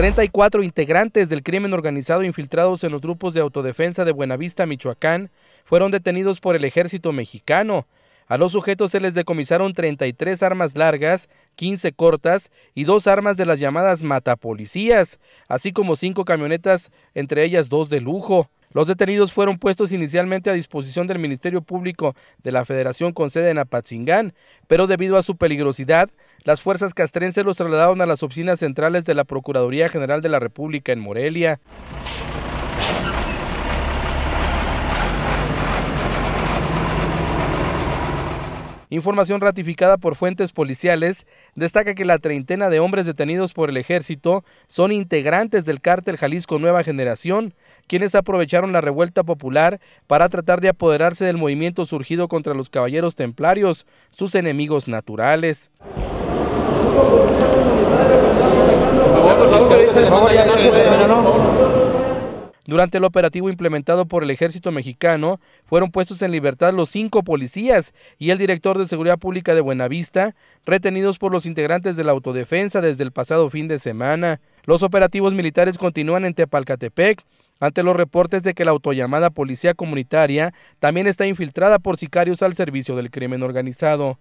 34 integrantes del crimen organizado infiltrados en los grupos de autodefensa de Buenavista, Michoacán, fueron detenidos por el ejército mexicano. A los sujetos se les decomisaron 33 armas largas, 15 cortas y dos armas de las llamadas matapolicías, así como cinco camionetas, entre ellas dos de lujo. Los detenidos fueron puestos inicialmente a disposición del Ministerio Público de la Federación con sede en Apatzingán, pero debido a su peligrosidad, las fuerzas castrenses los trasladaron a las oficinas centrales de la Procuraduría General de la República en Morelia. Información ratificada por fuentes policiales destaca que la treintena de hombres detenidos por el ejército son integrantes del cártel Jalisco Nueva Generación, quienes aprovecharon la revuelta popular para tratar de apoderarse del movimiento surgido contra los caballeros templarios, sus enemigos naturales. Durante el operativo implementado por el ejército mexicano, fueron puestos en libertad los cinco policías y el director de Seguridad Pública de Buenavista, retenidos por los integrantes de la autodefensa desde el pasado fin de semana. Los operativos militares continúan en Tepalcatepec, ante los reportes de que la autollamada policía comunitaria también está infiltrada por sicarios al servicio del crimen organizado.